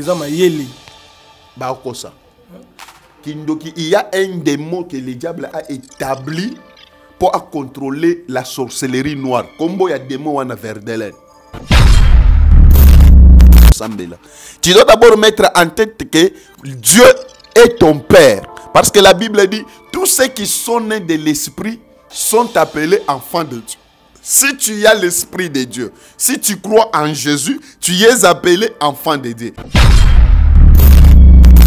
il y a un démon que le diable a établi pour contrôler la sorcellerie noire y a démon wana verdelen tu dois d'abord mettre en tête que dieu est ton père parce que la bible dit tous ceux qui sont nés de l'esprit sont appelés enfants de dieu si tu as l'esprit de dieu si tu crois en jésus tu es appelé enfant de dieu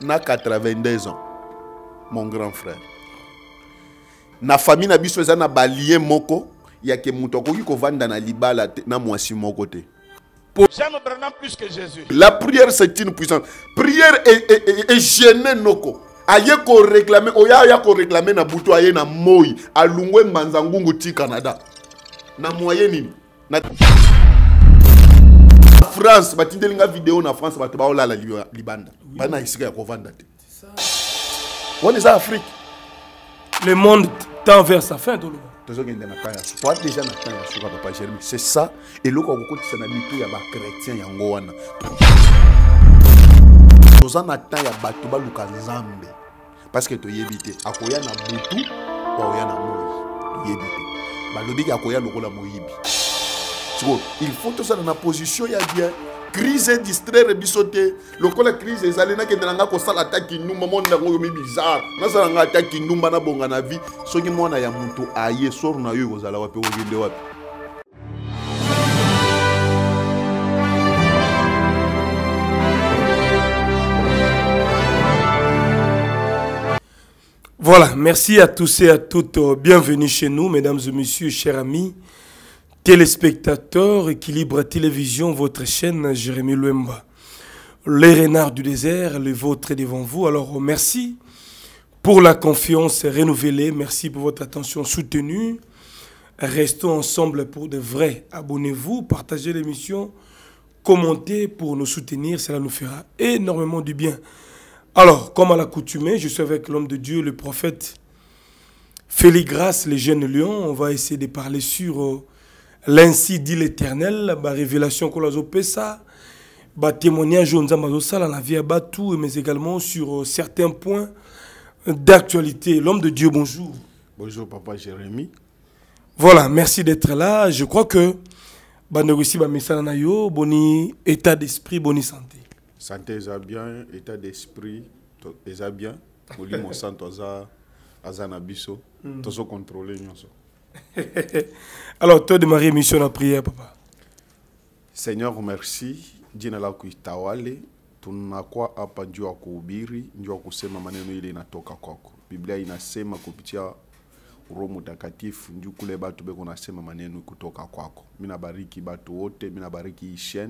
na 82 ans mon grand frère na famille na biso eza na balie moko ya ke moto akoki kovanda na libala te na mwasi moko te J'aime Branham plus que Jésus. La prière, c'est une puissance. Prière est gênée, Noko. aye koreklame oya aya koreklame na butu aye na moi alungwe mbanza ngungu ti canada na mwaye nini na... france batindeli nga video na france bato baolala libanda bana esika ya kovanda te est eza afrique le monde tend vers sa fin Tu toloba tozokende na ntan ya suka deja na ntan ya suka papa germi c'est ça Et eloko ya kokotisa na mito ya bakretien yango wana toza na ntan ya bato baluka nzambe parceke toyebi te ya na butu ko ya na moi ko ya na akoya la Moi il faut ça dans la position y il a bien crise edistraire biso le la crise ezali nakende na ngai kosala l'attaque nous mo ndango oyomi bizarre nasala ngai ata kindumba nabonga na vie soki mona ya muntu aye sor na yo ekozala wapi okende wa Voilà, merci à tous et à toutes. Bienvenue chez nous, mesdames et messieurs, chers amis. Téléspectateurs, Équilibre Télévision, votre chaîne, Jérémy Louemba Les renards du désert, le vôtre est devant vous. Alors, merci pour la confiance renouvelée. Merci pour votre attention soutenue. Restons ensemble pour de vrais. Abonnez-vous, partagez l'émission, commentez pour nous soutenir. Cela nous fera énormément du bien. Alors, comme à l'accoutumée, je suis avec l'homme de Dieu, le prophète Félix Grâce les jeunes lions. On va essayer de parler sur euh, L'ainsi dit l'Éternel, la révélation qu'on a ma témoignage on la vie à tout mais également sur certains points d'actualité. L'homme de Dieu, bonjour. Bonjour, papa Jérémy. Voilà, merci d'être là. Je crois que Bandegosi yo boni état d'esprit, bonne santé. Santé, bien, état d'esprit, bien. Oli Monsanto, Azanabiso, tout contrôlé, alors, toi, Marie mission la prière, papa. Seigneur, merci. Dina lako itawale. Tunakuwa hapa njoo ya kuhubiri, njoo kusema maneno ile inatoka kwako. Biblia inasema kupitia Roho Mtakatifu njoo kule batu beko nasema maneno kutoka kwako. Mimi nabariki batu wote, mina bariki hii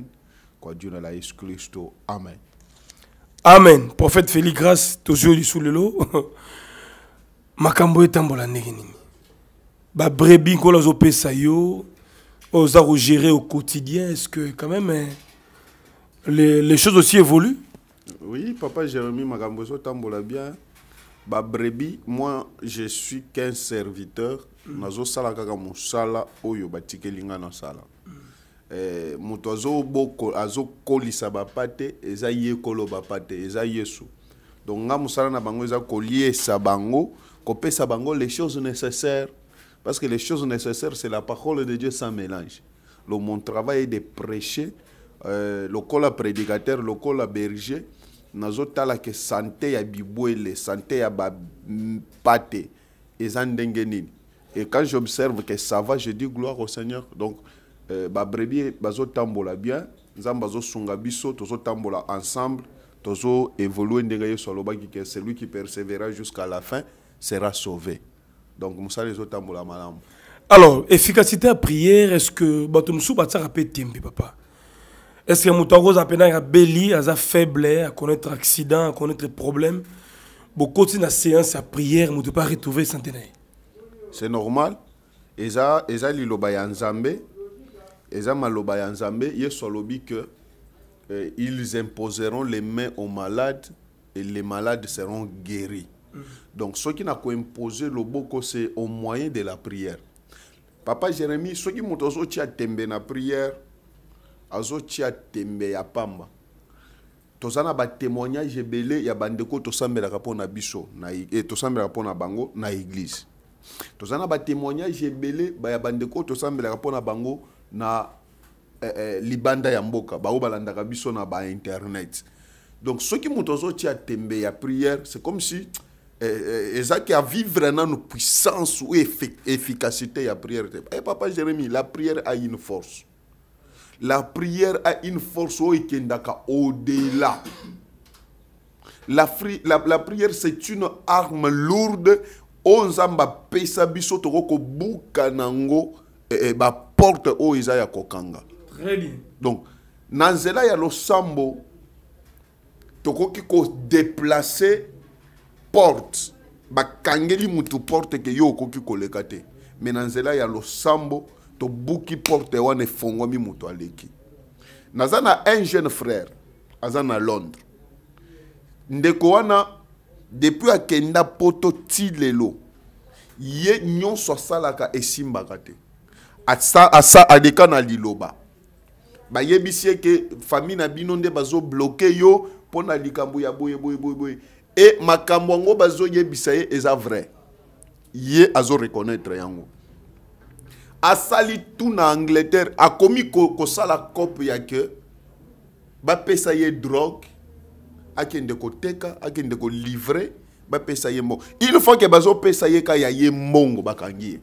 kwa jina la Yesu Kristo. Amen. Amen. Prophète Félix Grace, toujours sous le lot. Makambo etambola ndenge nini? ba brebis nkolo azopesa yo oyo oza gérer au quotidien est-ce que quand même hein, les, les choses aussi évoluent oui papa jérémi makambo tambola bien ba brebis moi je suis qu'un serviteur mm. sala kaka sala oyo batikeli nga nasala mm. Eh, moto azokolisa bapa te eza ye koloba ezayi te eza yesu donc nga sala na bango eza koliesa bango kopesa bango les choses nécessaires parce que les choses nécessaires, c'est la parole de Dieu sans mélange. Le, mon travail est de prêcher, euh, le col prédicateur, le col berger. tala ke santé ya bibwele santé ya bapate eza ndenge et quand j'observe que ça va je dis gloire au seigneur donc euh, babrebis bazotambola bien nzambe azosunga biso tambola ensemble tozoévolue ndenge yesu alobaki ke celui qui persévérera jusqu'à la fin sera sauvé donc mosala ezotambola malamu alors efficacité à prière est ce que bato va batiaka mpe tembe papa est ce que moto akozala mpena à beli aza faible connaître accident aconnaître problème bokoti la séance à prière nous mpe pas retrouver na c'est normal eza eza liloba bayanzambe nzambe eza maloba yanzambe. nzambe que euh, ils imposeront les mains aux malades et les malades seront guéris donc, ce qui n'a qu'à imposer le boko, c'est au moyen de la prière. Papa Jérémie, ce qui monte au tembe na prière, azo tembe ya pamba. tozana ba témoignage ebele ya bandeko kapo na biso na eh, sambela kapo na bango na église tozana ba témoignage ebele ba ya bandeko kapo na bango na eh, eh, libanda ya mboka ba balandaka biso na ba internet donc qui montent moto azotia tembe ya prière c'est comme si qui eh, eh, a vu vraiment une puissance ou efficacité à prière Et eh, papa Jérémy, la prière a une force la prière a une force oyo oh, ekendaka au-delà la, la, la prière c'est une arme lourde oyo nzambe apesa biso toko kobuka nango et eh, porte oh, au eza ya kokanga Très bien. donc na nzela ya losambo cause déplacer. porte bakangeli mutu porte ke yo okoki koleka te me na nzela ya losambo tobuki porte wana efongwami mutu aleki naza na un jeune frère aza na londres ndeko wana depuis akenda poto ti lelo ye nyonso asalaka esimbaka te aleka na liloba bayebisi eke famille na bino nde bazobloke yo mpo na likambo ya boye boye boye boye Et makambo bazo yé ye eza vrai ye reconnaître yango asali tout na angleterre akomi kosala ko cope ya ke pesa ye drogue akende koteka akende kolivre pesa ye mo il faut que bazopesa ye ka ya ye mbongo bakangi ye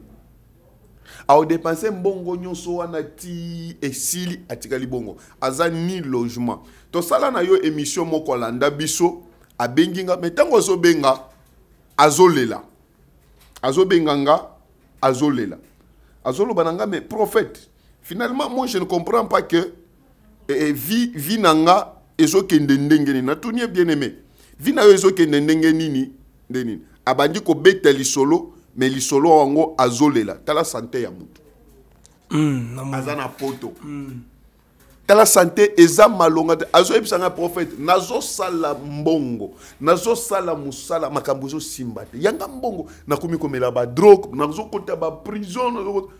aodepense mbongo nyonso wana ti esili atikali bongo aza ni logement tosala na yo émission moko landa biso abengi nga me ntango azobenga azolela azobenga nga azolela azoloba na nga me prophète finalement moi je ne comprends pas que eh, eh vie, vie na nga ezokende ndenge nini natuni ye bien aimé vi na yo ezokende ndenge nini nde nini abandi kobeta lisolo me lisolo yango azolela tala sante ya motu mm, aza na poto mm. tala sante eza malonga te azoyebisanga profete nazosala mbongo nazosala mosala makambo ezosimba te yanga mbongo nakomi komela badroge nazokota baprison nazokota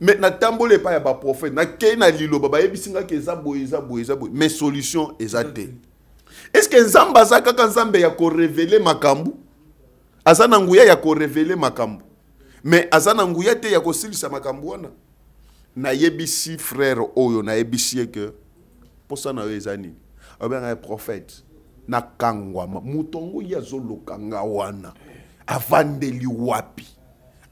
me natambola epai ya baprofete nakei na liloba bayebisingaki eza boye eza boye eza boye mais solution eza te estceke nzambe aza kaka nzambe ya korevele makambo aza na nguya ya korevele makambo mais aza na nguya te ya kosilisa makambo wana nayebisi frere oyo nayebisi ye ke mposa na yo eza nini obengaka ye profete nakangwama moto yango ye azoloka nga wana avandeli wapi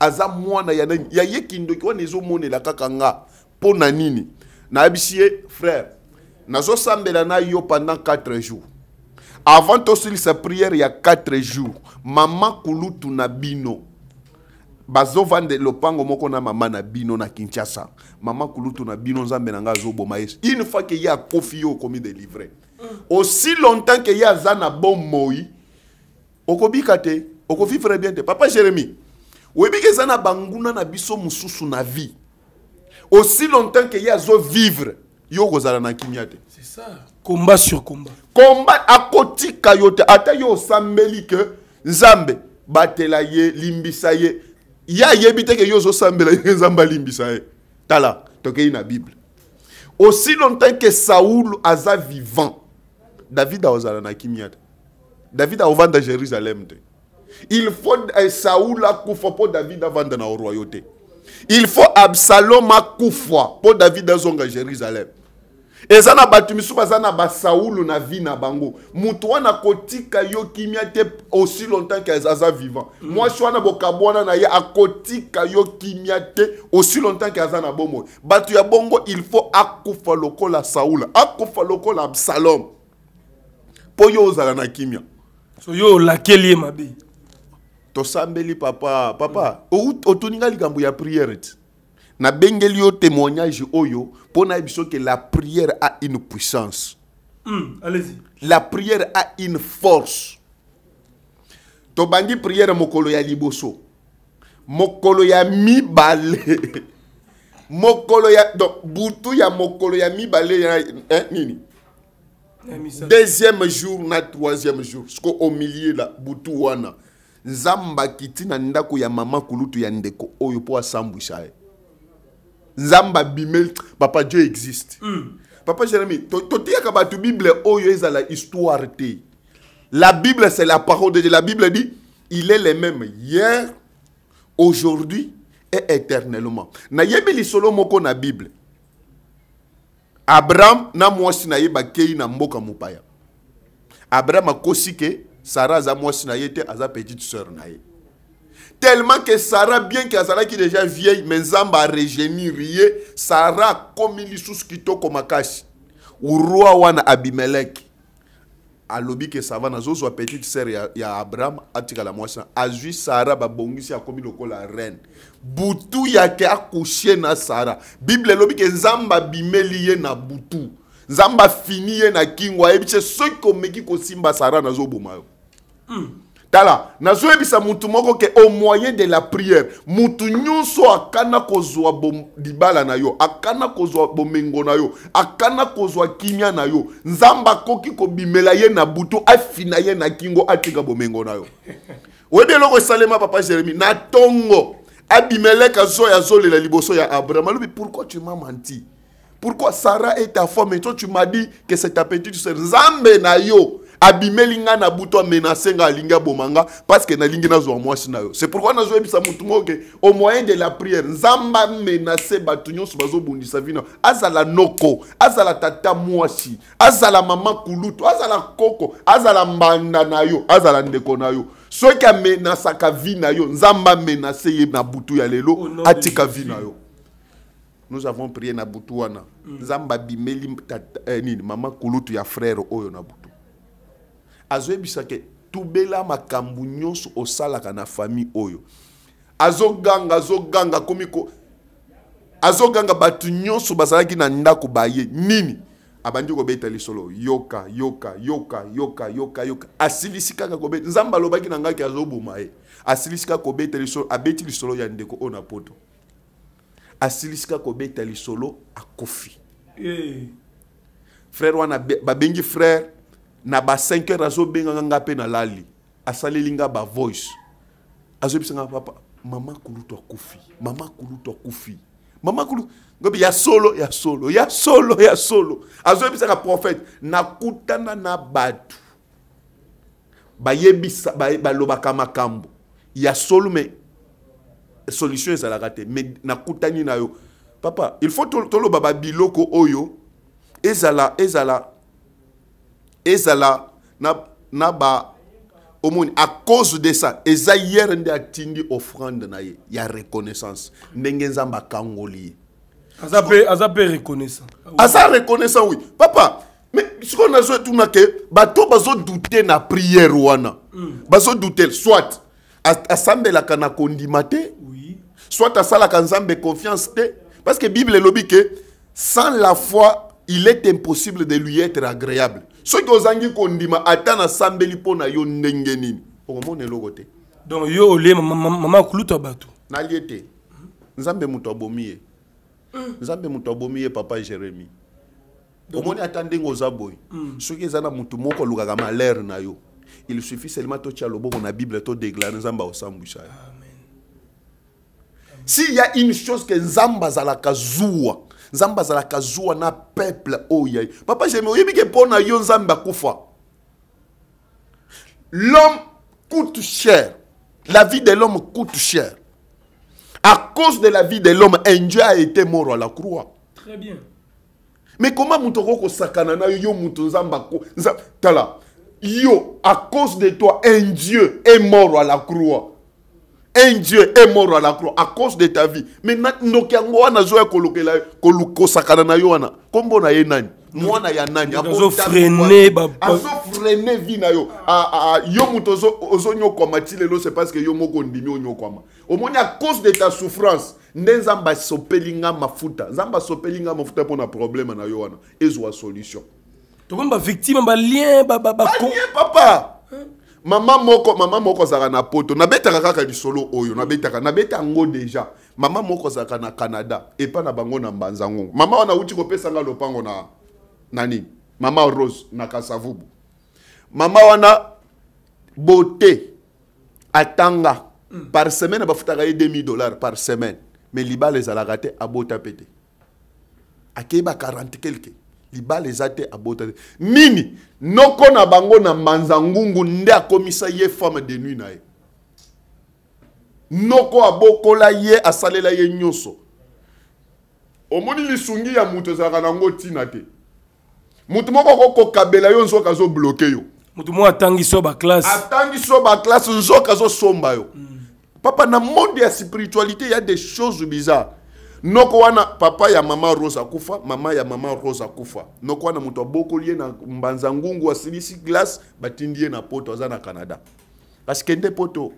aza mwana ya nani yayeki ndoki wana ezomonela kaka nga mpo na nini nayebisi ye frere nazosambela na yo pendant 4 jours avant tosilisa priere ya 4 jours mama kulutu na bino bazovanda lopango moko na mama na bino na kinshasa mama kulutu na bino nzambe na ngai azoboma yesu une fois ke ye akofi yo okomi délivre mm. aussi longtemps ke ye aza na bomoi okobika te okofifre bien te papa jérémi oyebi ke eza na banguna na biso mosusu na vie aussi longtemps ke ye azovivre yo okozala na kimia te combat sur combat combat akotika yo te ata yo osambeli ke nzambe batela ye limbisa ye ya yebi ke yo ozosambela yo nzambe alimbisa tala tokei na bible aussi longtemps ke saul aza vivant david akozala na kimia te david akovanda jérusalem il faut eh, Saoul saul akufa pour david vanda na la royauté. il faut absalom akufa pour david zonga jérusalem eza na bato misusu baza na basaulu na vie na bango moto wana kotika yo kimia te aussi longtemps ke aza vivant mm. mwasi wana bokabwana na ye akotika yo kimia te aussi longtemps ke aza na bomoi bato ya bongo il faut akufa lokola saula akufa lokola absalom mpo yo ozala na kimia so yo olakeli ye mabe tosambeli papa papa mm. otoninga likambo ya priere ti na bengeli yo témoignage oyo pour na que la prière a une puissance. Mm, allez-y. La prière a une force. Tobangi prière mokolo ya liboso. Mokolo ya mibale. mokolo ya donc butu ya mokolo ya mibale ya eh, nini? Deuxième jour na troisième jour. Ce au milieu là butu wana. Zambakiti kitina na ndako ya mama kulutu ya ndeko oyo po asambwisa ye nzamba papa dieu existe mm. papa jérémi que la bible oyo ezala histoire la bible c'est la parole de dieu la bible dit il est le même hier aujourd'hui et éternellement nayebi lisolo moko na bible abraham na mwasi na ye bakei na mboka mopaya abraham akosi ke sara aza mwasi na ye te aza petite sœur na Tellement que Sarah, bien que Sarah qui déjà vieille, mais Zamba a Sarah, comme il est comme komakashi. Ou roi wana Abimelech. que ke sava nazozwa petite sœur y a abraham atikala a komi sara babongisi col à reine butu a couché na Sarah bible lobby que Zamba bimelié na butu Zamba fini na na kingo ayebi te qui ko simba Sarah na yo ma tala nazoyebisa mutu moko ke au moyen de la prière mutu nyonso akana kozwa libala na yo akana kozwa bomengo na yo akana kozwa kimia na yo nzambe akoki kobimela ye na butu afina ye na kingo atika bomengo na yo oyebi eloko esalema papa jérémi na ntongo abimeleki azoya azolela liboso ya abraham alobi pourquoi tu m'as menti pourquoi sara est ta femme et toi tu m'as dit que c'est ta petite sœur nzambe na yo abimelinga ngai na nga linga bomanga parce que na na nalingi nazwa mwasi na yo c'est pourquoi nazoyebisa motu moke au moyen de la prière nzamba menace bato nyonso sa vino azala noko azala tata mwasi azala mama kuluto azala koko azala mbanda na yo azala ndeko na yo soki mena sa kavina yo zamba amenase ye na butu ya lelo atika vina yo nous avons prié na butu wana mm. nzambe abimeli eh, nini mama kuluto ya frère oyo na butu azoyebisake tubela makambo nyonso osalaka na fami oyo azoganga azoganga komi ko azoganga bato nyonso bazalaki na ndako baye nini abandi kobeta lisolo yoka yoka yoka yoka yoka yoka asilisi kaka kobeta nzambe alobaki na ngaki azoboma ye asilisi kaka kobeta lisolo abeti lisolo ya ndeko oyo na poto asilisi kaka kobeta lisolo akofi hey. Eh. frere wana babengi frere na ba 5 heures azobengaka nga mpe nalali asaleli nga bavoice azobisanga papa mama kulutu akufi mama kulutu akufi mama kulutu ngobi ya solo ya solo ya solo ya solo azoyebisaka prophète nakutana na bato bayebisa balobaka makambo ya solo me solution ezalaka te me nakutani na yo papa il faut toloba babiloko oyo ezala ezala ezala na na ba omoni à cause de ça eza on nde atindi offrande na ye ya reconnaissance ndenge nzambe akangoli ye aza mpe aza mpe reconnaissant ah aza reconnaissant oui papa mais sikoyo nazo etuna ke bato bazodute na priere wana mm. bazodute soit asambelaka na kondima te oui. soit asalaka nzambe confiance te parce que bible elobi ke sans la foi il est impossible de lui être agréable soki ozangi kondima ata nasambeli mpo na yo ndenge nini okomona eloko te donc yo olie mama akulutu ya bato nalie te nzambe moto abomi ye nzambe moto abomi ye papa jérémi omoni ata ndenge oza boye hmm. soki eza na motu moko alukaka malere na yo il suffit seulement totia loboko na bible todeklare nzambe aosambwisa yo s'il y a une chose ke nzambe azalaka zuwa papa l'homme coûte cher la vie de l'homme coûte cher à cause de la vie de l'homme un dieu a été mort à la croix très bien mais comment moto vous na yo yo à cause de toi un dieu est mort à la croix un Dieu est mort à la croix à cause de ta vie. Mais nous avons mwana avons nani azofrene vi na yo yo moto ozonyo ti lelo c'est parce que yo moko ondimi onyokwama omoni à cause de ta souffrance nde nzambe asopeli Nous mafuta nzambe asopeli nga mafuta na problème avons yo ezwa solution tokoni bavictime lien papa hein? mama moko mama moko azalaka na poto nabetaka kaka lisolo oyo nabetaka nabeta yango deja mama moko azalaka na canada epa na bango na mbanzango mama wana awuti kopesanga lopango na nani mama rose na kasavubu mama wana bote atanga mm. par semaine bafutaka ye 2000 dollars par semaine mais libala ezalaka te abota pe te akeyeba 40 quelque libala eza te abota te nini noko na bango na manza ngungu nde akomisa ye femme de nuit na ye noko abokola ye asalela ye nyonso omoni lisungi ya moto ezalaka nango ntina te moto moko akokokabela yo nzoka azobloke yo moto moko atangiso baklasse atangiso baklasse nzoka azosomba yo mm. papa na monde ya spiritualité ya des choses bizarre noko wana papa ya mama rose akufa mama ya mama rose akufa noko wana moto abokoli ye na mbanza ngungu asilisi glace batindi ye na poto aza na canada kasi nde poto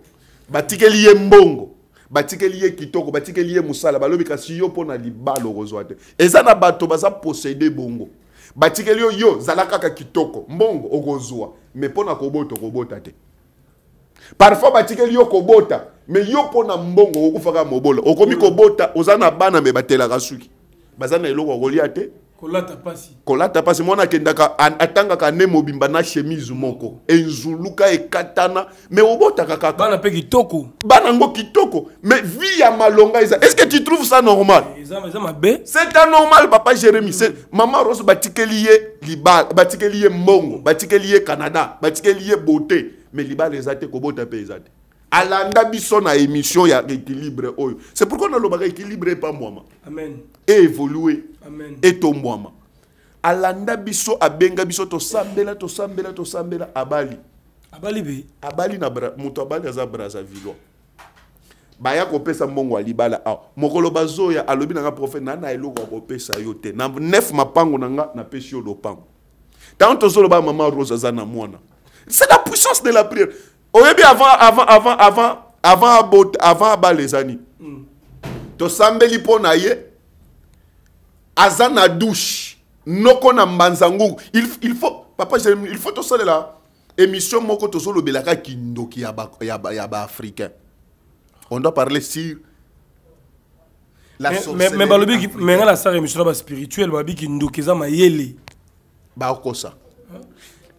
batikeli ye mbongo batikeli ye kitoko batikeli ye mosala balobi kasi yo mpo na libala okozwa te eza na bato baza posede bongo batikeli yo yo zala kaka kitoko mbongo okozwa me mpo na kobota okobota te parfois batikeli yo kobota me yo mpo na mbongo okokufaka mobola okomi kobota oza na bana me batelaka suki baza na eloko kolia te kolata pasi kolata pasi mwana akendaka atangaka ane mobimba na chemise moko enzuluka ekatana me obotaka kaka bana mpe kitoko bana yango kitoko me vie ya malonga eza est ce que tu trouves ça normal eh, eza mabe c'est anormal papa jérémi mm. mama rose batikeli ye libala batikeli ye mbongo batikeli ye canada batikeli ye beauté me libala eza te kobota mpe eza te alanda biso na émission ya équilibre c'est pourquoi amen nalobaka amen et eévolue etombwama alanda biso abenga biso sambela to sambela abali abali be abali na muto abali aza vilo baya pesa mbongo ya libala awa mokolo bazoya alobi na nga profete nana na eloko ya kopesa yote na nef mapango na nga na pango lopango ntango ba mama rose zana na mwana c'est la puissance de la prière avant avant avant avant avant avant avant, avant les avant hmm. avant sambeli avant na ye avant douche noko na il, il faut papa il faut avant hein. émission moko avant avant avant avant ba, ba on doit parler sur mais avant sara émission avant avant avant avant avant avant avant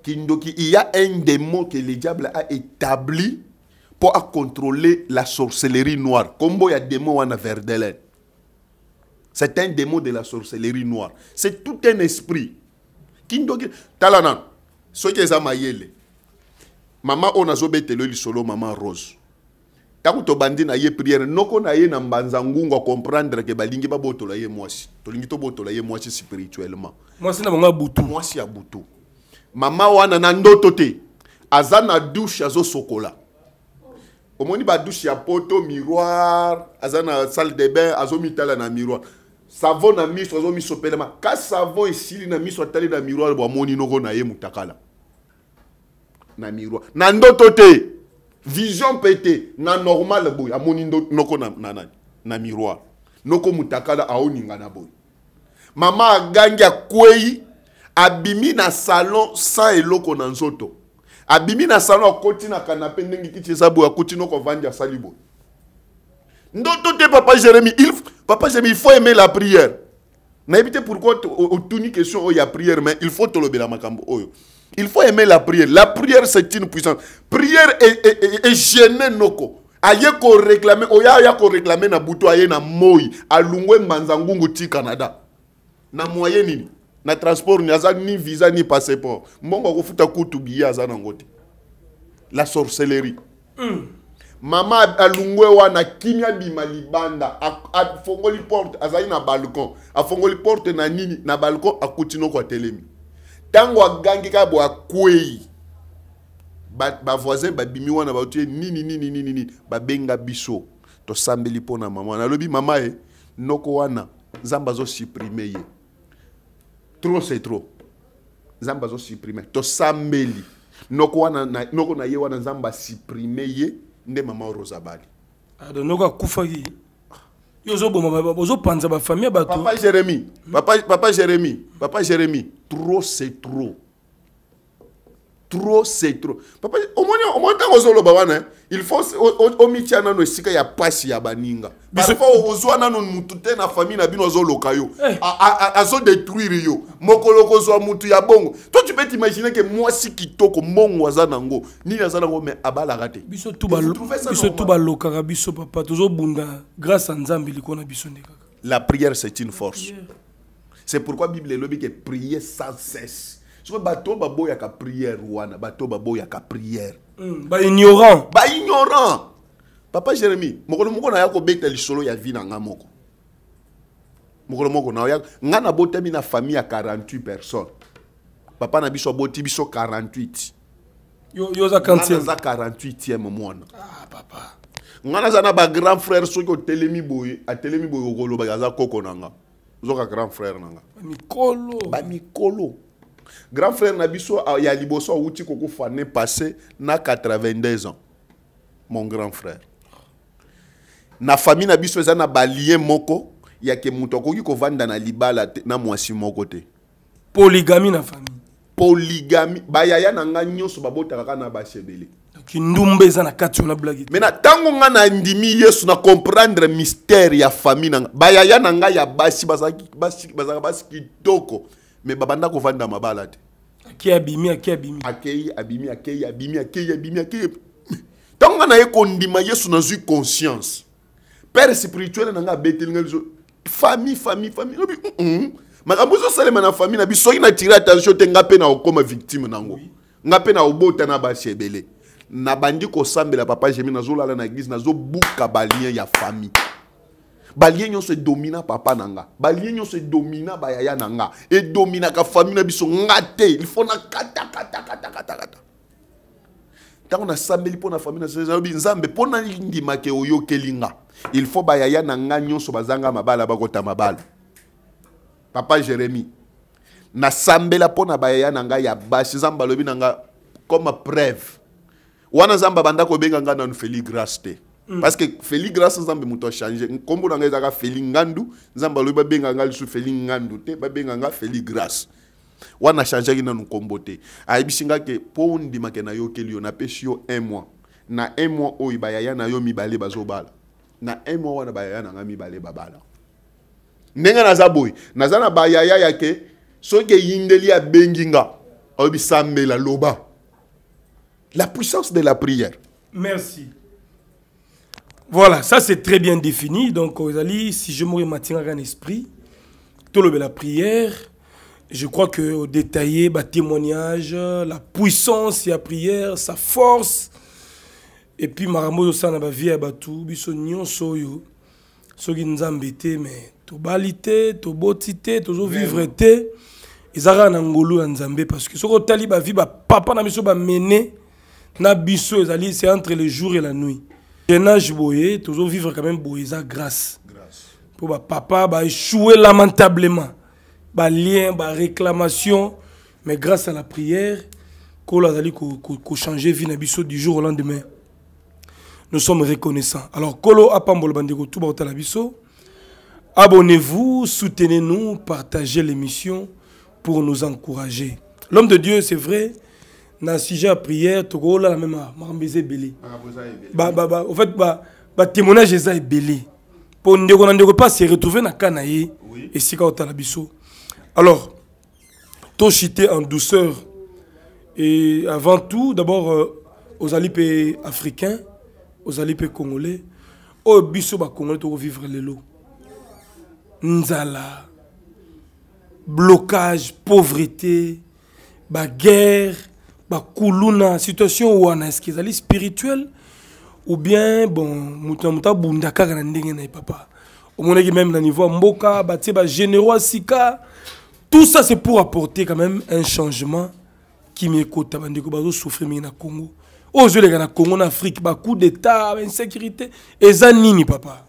Kindoki, il y a un des que le diable a établi pour contrôler la sorcellerie noire. Comme il y a des mots en Verdelen. C'est un démon de la sorcellerie noire. C'est tout un esprit. Kindoki, talanan, ce qui est Maman, on a zobete le solo, maman rose. ntango bandi na ye priere noko na ye na mbanza ngungu comprendre ke balingi botola ye mwasi tolingi tobotola ye mwasi spirituellement mwasi na bango butu mwasi ya butu mama wana na ndoto te aza na dushe azosokola omoni badushe ya poto miroir aza na salle de bain azomitala na miroir savon na miso azomisopelema ka savon esili na miso atali na miroir bwamoni noko na ye mutakala na miroir na ndoto te vision mpe te na normal boye amoni noko na, na, na, na miroir noko mutakala aoningana boye mama agangi akwei abimi na salon sans eloko na zoto. abimi na salon akoti na kanape ndenge kiti eza boye akoti noko Salibo. ndoto te papa jérémi il, papa faut aimer la prière nayebi te pourquoi otuni question oyo ya prière mais il faut tolobela makambo oyo il faut aimer la prière la prière c'est une puissance prière egene noko aye koréclame oyo aya un na butu aye na moi alungwe manza ngungu ti canada na moye nini na transport ni aza ni visa ni passeport mbongo akofuta kutu biye aza nango te la sorcellerie mm. mama alungwe wana kimia abima libanda afongoli porte azali na balcon afongoli porte na nini na balcon akuti noko atelemi tango agangi kaka akwei bavoisin ba babimi wana bautie nini nini nini nini babenga biso tosambeli mpo na mama nalobi mama e noko wana nzambe azosuprime ye trop c'est trop nzambe azosuprime tosambeli noko wana noko na ye wana nzambe asuprime ye nde mama orose abali ado ah, noko akufaki yo ozoboma ozopanza bafamille ya bato papa jérémi papa, papa jérémi papa jérémi trop c'est trop trop c'est trop papa au omoni omoni ntango le bavane, il faut omitia nano esika ya pasi ya baninga parfois ozwa nano mutu te na famille na bino eh. a yo détruire yo mokolo kozwa mutu ya bongo Toi tu peux t'imaginer que ke mwasi kitoko mongo aza nango ni aza nango mais abalaka te biso tout balokaka biso papa bunda grâce à nzambi liko na biso ndeka la prière c'est une force c'est pourquoi bible elobi ke prier sans cesse soki bato baboyaka priere wana bato baboyaka priere hmm, baignorant baignorant papa jérémi mokolo moko naya kobeta lisolo ya vi na nga moko mokolo moko naya nga nabotami na famille ya 48 personnes papa na biso aboti biso 48 yoza 48e mwana ah, papa nga naza na bagrand frère soki otelemi boye atelemi boye okolobaka aza koko na nga ozoka grand frère na nga bamikolo bamikolo grand frère Nabiso, a ah, ya liboso awuti kokufa passé na 92 ans mon grand frère na famille Nabiso biso na balie moko ya ke ki ko vandana na libala te na mwasi moko te Polygamie na famille ba ya na nga nyonso kaka na basi ebele ndumbe za na kati na blague. Mais na ntango na ndimi yesu na comprendre mystère ya famille na ba bayaya na nga, ya basi basaki basi doko. me babanda kovanda mabala te akei abimi akei abimi akei abimi akei abimi akei abimi akei ntongo na ye kondima yesu nazwi conscience père spirituel na nga abeteli nga liso famille famille famille obi mm -mm. makambo ezosalema na famille na biso soki natire attention te nga mpe na okoma victime nango nga mpe na obota na basi ebele nabandi kosambela papa gemi nazolala na eglize nazobuka balien ya famille balie nyonso edomina papa na nga balie nyonso edomina bayaya na nga edominaka famille na biso nga te ilfo nakatakatakatakatakata ntango nasambeli mpo na famille nayobi nzambe mpo nandimaka oyokeli nga ilfo bayaya na nga nyonso bazanga mabala bakota mabala papa jérémi nasambela mpo na bayaya na nga ya basi nzambe alobi na nga comme preuve wana nzambe abanda kobenga nga nanu feli grâce te mm. parce que feli grâce nzambe moto achange nkombo na ngai ezalaka feli ngandu nzambe alobi babengaka nga lisusu feli ngandu te babengaka nga feli grâce wana achangeaki nanu nkombo te ayebisi nga ke mpo ondimake nayokeli yo napesi yo un mois na un mois oyo bayaya na yo mibale bazobala na un mois wana bayaya na nga mibale babala ndenge naza boye naza na bayaya yake soki eyindeli abengi nga oyebisambela loba la puissance de la prière merci Voilà, ça c'est très bien défini. Donc, Ozali, si je mourrais matin un esprit, tout le la prière, je crois que au détaillé, bah, témoignage, la puissance et la prière, sa force, et puis Maramo ça n'a pas vie eh à bah, tout, Bissonion Soyo, ceux qui nous embêtaient, mais Tobalité, Tobotité, toujours vivre té, ils ont en angolo en Zambé parce que ce que Tali, vie, bah, papa n'a mis sur bah, mené, n'a bisso, c'est entre le jour et la nuit jeunage boyé toujours vivre quand même ça grâce pour papa bah échoué lamentablement bah lien bah réclamation mais grâce à la prière il a changé la vie du jour au lendemain nous sommes reconnaissants alors kolo tout biso abonnez-vous soutenez-nous partagez l'émission pour nous encourager l'homme de Dieu c'est vrai na sujet à prière tokoolala meme ah, bah bah bah en fait Pour nous ebele ne ndeko na et mpasi de na na quand alors en douceur et avant tout d'abord euh, Aux alipés africains... Aux alipés congolais oyo oh, biso vivre les lots nzala blocage pauvreté Guerre bakuluna situation wana eske ezali spirituel ou bien bon muta muta bunda kaka na ndenge na ye papa omonaki même na niveau mboka batie bagénéraux sika tout ça c'est pour apporter quand même un changement Qui m'écoute ekota bandeko souffrir mingi na congo oh, les gars na congo en afrique bah, coup d'état bah, Et ça nini papa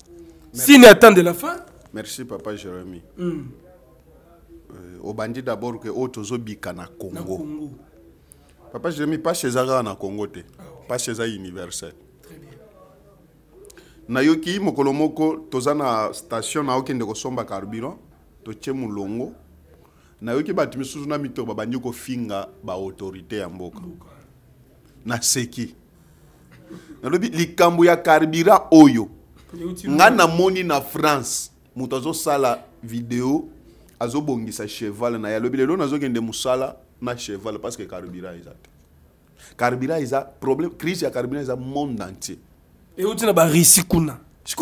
attend de la fin merci papa Jérémie... mm. euh, d'abord que oyo bika na congo, na congo. papa jérémi pache eza kaka na congo te pache eza universel nayoki mokolo moko toza na station naokende kosomba carburant totie molongo nayoki bato misusu na mitoko babandi kofinga baautorité ya mboka naseki nalobi likambo ya carburant oyo nga namoni na france moto azosala video azobongisa cheval na ye alobi lelo nazokende mosala Ma cheval parce que carburant eza te carburant eza problème crise ya carburant eza monde entier n'as na réussi kuna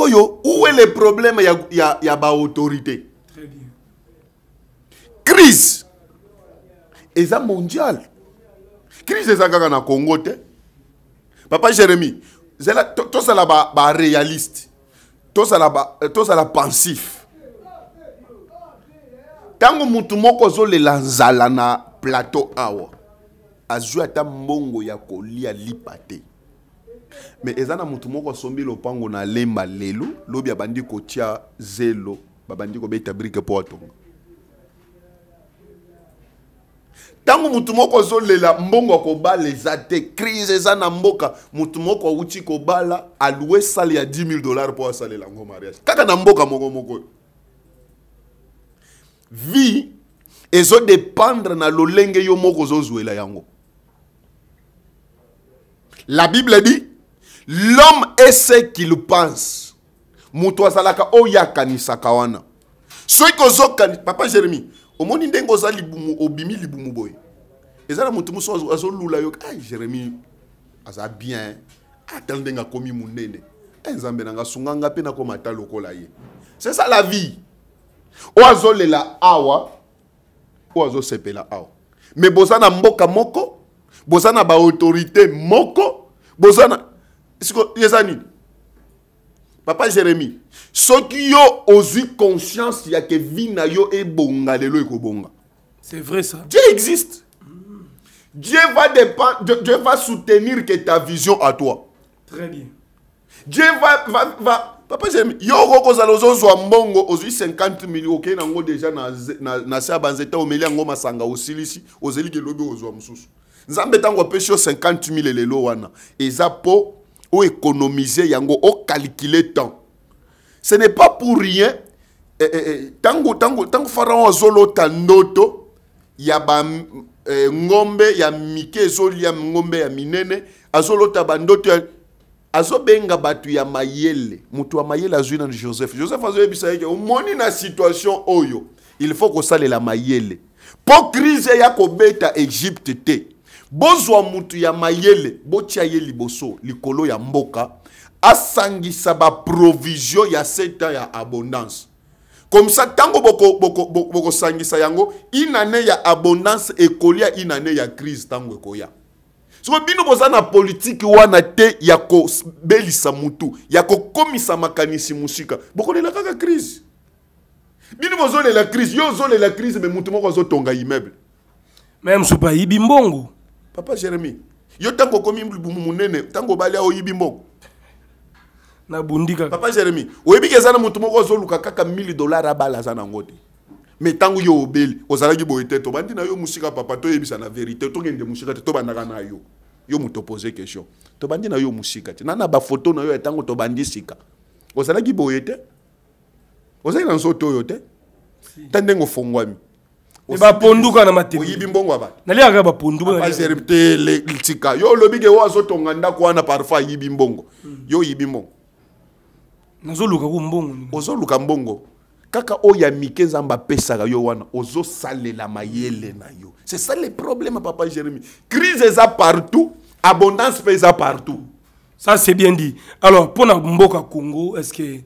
yo? où est le problème ya, autorité. Très bien. crise eza mondial. crise eza kaka na congo papa jérémi zela tout ça là ba tosala ça to pensif ntango mutu moko azolela le na, plateau awa azwi ata mbongo ya kolia lipa te me eza na motu moko asombi lopango na lemba lelo lobi abandi kotia zelo babandi kobeta brike mpo atonga ntango motu moko azolela mbongo akobala eza te crise eza na mboka motu moko awuti kobala alue sale ya 10 dollars mpo asalela yango mariage kaka na mboka moko moko vi ezodépendre na lolenge yo moko ozozwela yango la bible dit l'homme est ce qu'il pense moto azalaka oyo akanisaka wana soki ozokanisa papa jérémi omoni ndenge oza libumu obimi libumu boye eza na moto mosusu azolula yo ai ah, jérémi aza bien atala ndenge akomi monene eh, nzambe na nga sunga nga mpe nakoma ata lokola ye c'est ça la vie oyo azolela awa oyo azosepela awa me boza na mboka moko boza na autorité moko boza na siko eza nini papa jérémi soki yo ozwi conscience ya ke vi na yo ebonga lelo e bonga. c'est vrai ça dieu existe dieu va dépend, dieu, dieu va soutenir que ta vision à toi très bien dieu va, va, va papa jérémi yo okoki kozala ozozwa mbongo ozwi 50 milio okei nango deja na se ya banzete omeli yango masanga osilisi ozeliki elobi ozwa mosusu nzambe ntango apesi yo 50 mil lelo wana eza au économiser yango au calculer temps ce n'est pas pour rien ntango eh, eh, faraon eh, azolota ndoto ya bangombe eh, ngombe ya mike ezolia ngombe ya minene azolota bandoto ya azobenga bato ya mayele moto ya mayele azwi nanu joseph joseph azoyebisa yeke omoni na situation oyo il faut kosalela mayele mpo krise eya kobeta egypte te bozwa motu ya mayele botya ye liboso likolo ya mboka asangisa baprovision ya seta ya abondance comme ntango bokosangisa boko, boko, boko yango une ya abondance ekolia inane ya krise ntango ekoya soko bino boza na politiki wana te ya kobelisa mutu ya kokomisa makanisi mosika bokolela kaka crise bino bozolela crise yo ozolela crise me mutu moko azotonga immeuble me mosusu bayibi mbongo papa jérémi yo ntango okomi libumu monene ntango obali a oyibi mbongo nabundika papa jérémi oyebi ke eza na mutu moko azoluka kaka 1000 dollar abala aza nango te mais ntango yo obeli ozalaki boye te tobandi na yo mosika papa toyebisa na verité tokende mosika te tobandaka na yo yo moto pose question tobandi na yo mosika te nana bafoto na yo ya ntango tobandi sika ozalaki boye te ozalaki na nzoto oyo te ta ndenge ofongwami baponduka na mateoyibi mbongo ya bato naliaka bapondukaazerte sika yo olobi ke oyo azotonga ndako wana parfois ayibi mbongo hmm. yo oyibi mbongo nazoluka ku mbongo ozoluka mbongo kaka oya mike nzambe apesaka yo wana la mayele na yo c'est ça le problème papa jérémi crise ça partout abondance mpe partout ça c'est bien dit alors pour na mboka congo est ce que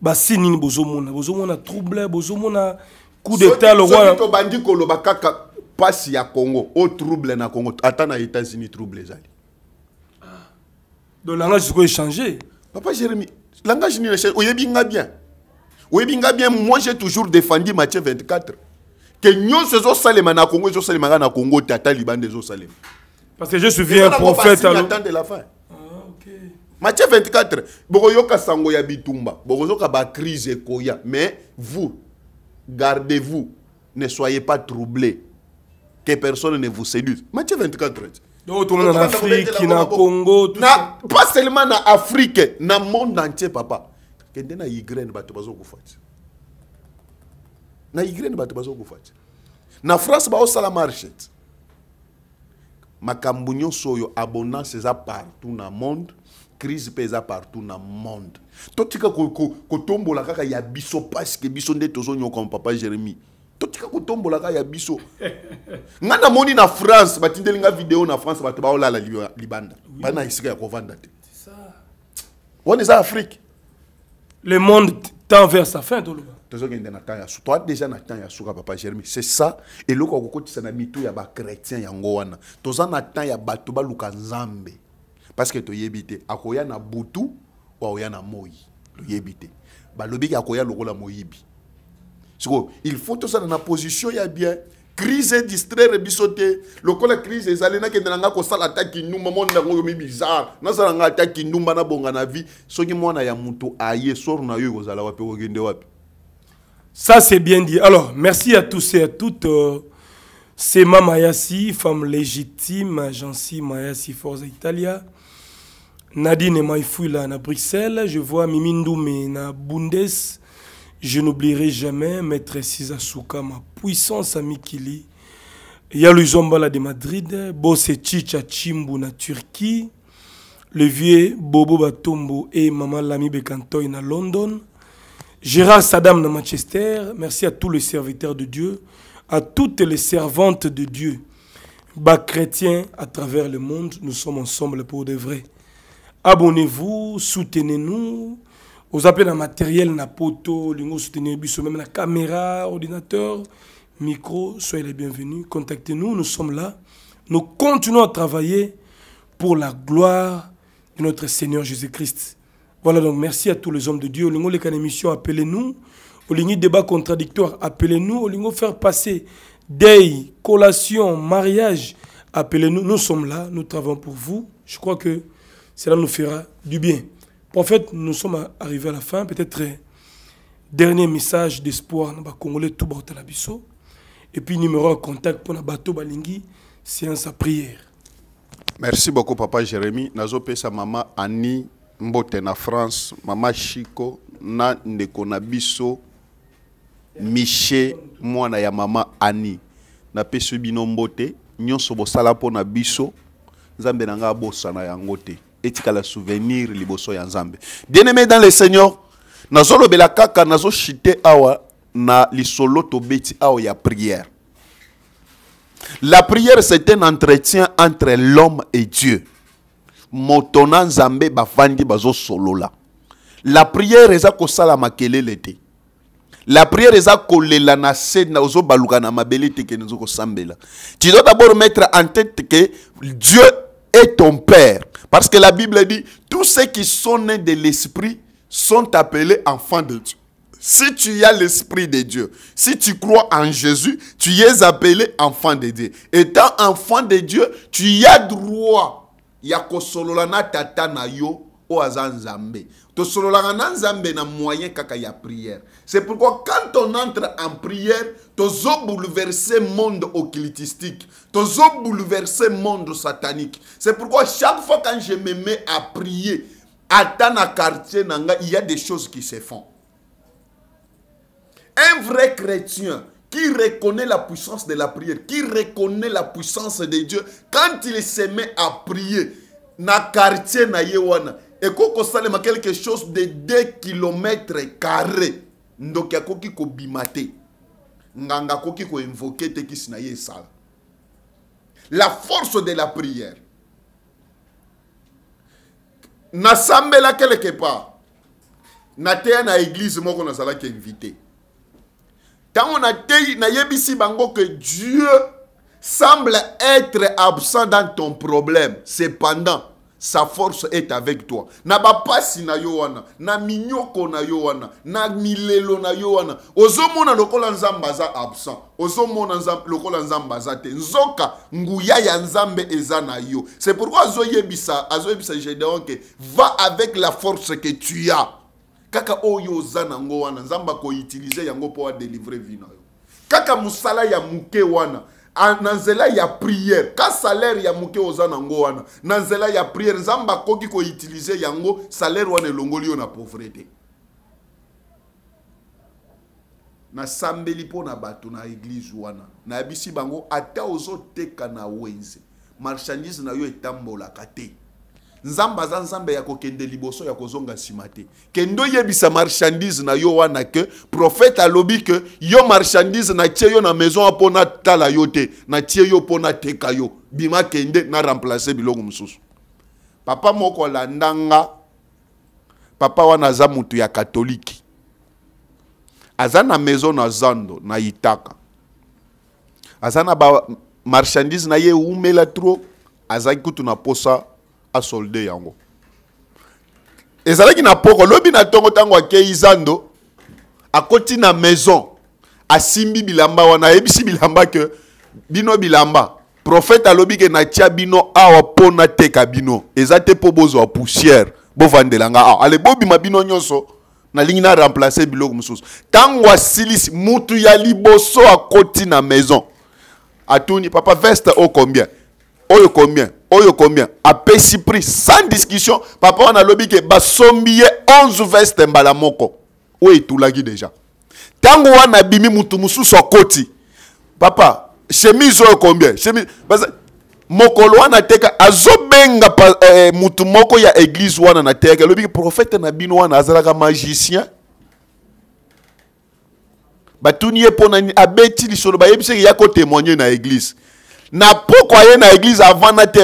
basi nini bozomona bozomona trouble bozomona coup d'état lokwana tobandi koloba kaka pasi ya congo o trouble na congo Attends, na états-unis trouble Ah. donc langage sikoyo changer? papa jérémi langage nini oyebi nga bien oui, bien moi j'ai toujours défendu Matthieu 24 que nous sommes ezosalema na nous sommes kaka na Congo, tata libanda Salés parce que je suis un prophète alors de la fin ah, Matthieu 24 bokoyoka sango ya bitumba bokozoka ba crise mais vous gardez-vous ne soyez pas troublés que personne ne vous séduise Matthieu 24 donc on en Afrique na Congo pas seulement en Afrique na monde entier papa kende na ukraine bato bazokufa ti na ukraine bato bazokufa ti na france baosala marche ti makambo nyonso oyo abondance eza partout na monde crise mpe eza partout na monde totika kotombola kaka ya biso parceke biso nde tozonyokama papa jérémi totika kotombola kaka ya biso nga namoni na france batindeli nga video na france bato baolala libanda bana esika ya kovanda te wana eza afrike Le monde tend vers sa fin, Dolo. tozokende na ntan ya su toa déjà na ntan ya suka papa germi c'est ça Et eloko ya kokotisa na mito ya bakretien yango wana toza na ntan ya bato baluka nzambe parce que toyebi te akoya na butu o akoya na moi toyebi te balobiki akoya lokola moyibi sikoyo il faut tozala na position ya bien crise distraire biso te lokola crise est allé na ngai kosala ata nous, mona yango oyomi bizarre nasala ngai ata mana nabonga na vie soki mwana ya muto aye sor na yo ekozala pe okokende wapi ça c'est bien dit alors merci à tous et à toutes euh, C'est sema mayasi femme légitime agency mayasi forza italia nadine là, à bruxelles je vois mimi ndume na bundes je n'oublierai jamais Maître Sisasuka, ma puissance amie Kili. Il Zombala de Madrid, Bosse Chicha Chimbu na Turquie, le vieux Bobo Batombo et Maman Lami Bekantoy na London, Gérard Saddam na Manchester, merci à tous les serviteurs de Dieu, à toutes les servantes de Dieu. Bas chrétiens à travers le monde, nous sommes ensemble pour de vrai. Abonnez-vous, soutenez-nous aux appels le matériel na poto olingi soutenir, biso même la caméra ordinateur micro soyez les bienvenus contactez nous nous sommes là nous continuons à travailler pour la gloire de notre Seigneur Jésus-Christ. Voilà donc merci à tous les hommes de Dieu. avez les émission, appelez-nous. ligne débat contradictoire, appelez-nous. Au Olingo faire passer deuil, collation, mariage, appelez-nous. Nous sommes là, nous travaillons pour vous. Je crois que cela nous fera du bien. Prophète, nous sommes arrivés à la fin. Peut-être dernier message d'espoir dans Congolais tout biso. Et puis numéro de contact pour Nabato Balingi, séance à prière. Merci beaucoup, Papa Jérémy. Nazo sa maman Annie Mbote na France, maman Chico, na ndeko na biso, Miché, mwana ya maman Annie. Na pesu bino Mbote, nyonso bosala po na biso, nzambe nanga bosa na yangote la souvenir liboso ya nzambe bien aimé dans le seigneur nazolobela kaka chité awa na lisolo beti awa ya prière la prière c'est un entretien entre l'homme et dieu moto na nzambe bafandi solola. la prière ko sala kelele te la prière eza kolela na se baluka na mabele te ke sambela tu dois d'abord mettre en tête que dieu et ton père. Parce que la Bible dit, tous ceux qui sont nés de l'Esprit sont appelés enfants de Dieu. Si tu as l'Esprit de Dieu, si tu crois en Jésus, tu es appelé enfant de Dieu. Étant enfant de Dieu, tu as droit. tata prière c'est pourquoi quand on entre en prière le monde occultistique le monde satanique c'est pourquoi chaque fois quand je me mets à prier à quartier il y a des choses qui se font un vrai chrétien qui reconnaît la puissance de la prière, qui reconnaît la puissance de Dieu, quand il se met à prier, na quartier et ekokosalema quelque chose de 2 km carré ndoki akoki kobima te nganga ko invoquer te qui ye la force de la prière la quelque part nateya na église moko nazalaki invité Quand on a bango que dieu semble être absent dans ton problème cependant sa force est avec toi na pasi na yoana. na minyoko na yoana, na milelo na yoana, wana ozomona lokola nzamba za absent ozomona lokola nzamba za te nzoka nguya ya nzambe eza na yo c'est pourquoi azoyebisa azoyebisa gédeon que va avec la force que tu as kaka oyo zana nango wana ko utiliser yango pour délivrer vina. yo kaka musala ya muke wana Ah, na nzela ya priere ka salaire ya moke oza nango wana na nzela ya priere nzambe akoki koutilize yango salaire wana elongoli yo na pauvre te nasambeli mpo na bato na eglize wana nayebisi bango ata ozoteka na wenze marchandise na yo etambolaka te nzambe aza nzambe ya kokende liboso ya kozonga nsima te kende oyebisa marchandise na yo wana ke profete alobi ke yo marchandise natie yo na maison mpo natala yo te natie yo mpo nateka yo bima kende na remplace biloko mosusu papa moko alanda nga papa wana aza motu ya katoliki aza na maison na zando na itaka aza na bamarchandise na ye eumela trop azalaki kutu na posa asolde yango ezalaki na poko lobi na ntongo ntango akei zando akoti na maison asimbi bilamba wana ayebisi bilamba ke bino bilamba profete alobi ke natia bino awa mpo nateka bino eza te mpo bozwa poussière bovandelanga awa ale bobima bino nyonso nalingi na remplace biloko mosusu ntango asilisi mutu ya liboso akoti na maison atuni papa veste o oh, combien oyo combien oyo combien pesi prix sans discussion papa on a ke basombi ye 11 veste mbala moko oyo déjà. deja on wana bimi mutu so koti. papa chemise oyo combien chemise mokolo wana teka azobenga mutumoko eh, mutu ya église wana na teka elobi prophète na bino wana azalaka magicien batuni ye mpo na nini abeti lisolo bayebisaki ya témoigner na église na y a na église avanda te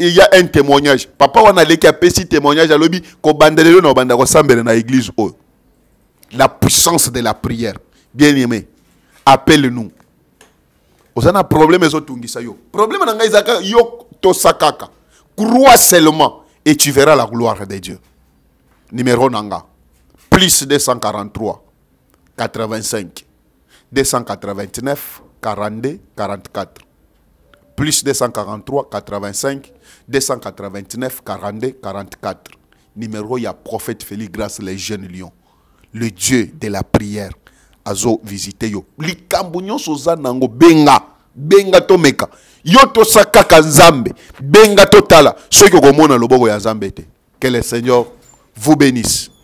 il y a un témoignage papa wana a apesi témoignage alobi na obanda na église la puissance de la prière bien aimé appelle nous avez un problème ezotungisa yo problème na un problème. yo tosa kaka crois seulement et tu verras la gloire de dieu numéro nanga plus 243 85 289 42 44 plus 243 85 289 42 44. Numéro, il y a prophète Félix grâce les jeunes lions. Le Dieu de la prière. Azo visite yo. Li sont soza nango benga. Benga to meka. Yo sakaka Benga to tala. Ceux qui ont ya Que le Seigneur vous bénisse.